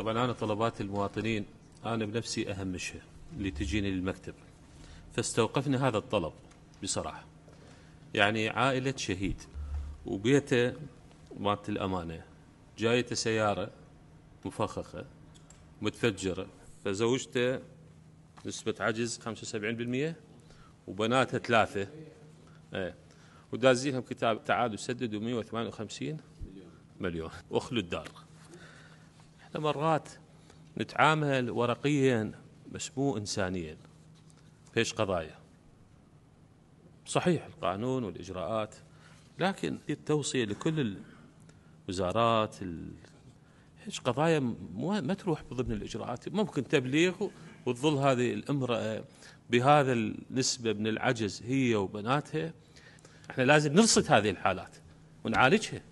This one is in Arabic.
طبعا أنا طلبات المواطنين أنا بنفسي أهمشها اللي تجيني للمكتب فاستوقفني هذا الطلب بصراحة يعني عائلة شهيد وبيته مالت الأمانة جايته سيارة مفخخة متفجرة فزوجته نسبة عجز 75% وبناتها ثلاثة ايه ودازينهم كتاب تعالوا سددوا 158 مليون, مليون. واخلوا الدار احنا مرات نتعامل ورقيا بس مو انسانيا فيش قضايا صحيح القانون والاجراءات لكن التوصيه لكل الوزارات هيش قضايا ما تروح ضمن الاجراءات ممكن تبليغ وتظل هذه الامراه بهذا النسبه من العجز هي وبناتها احنا لازم نرصد هذه الحالات ونعالجها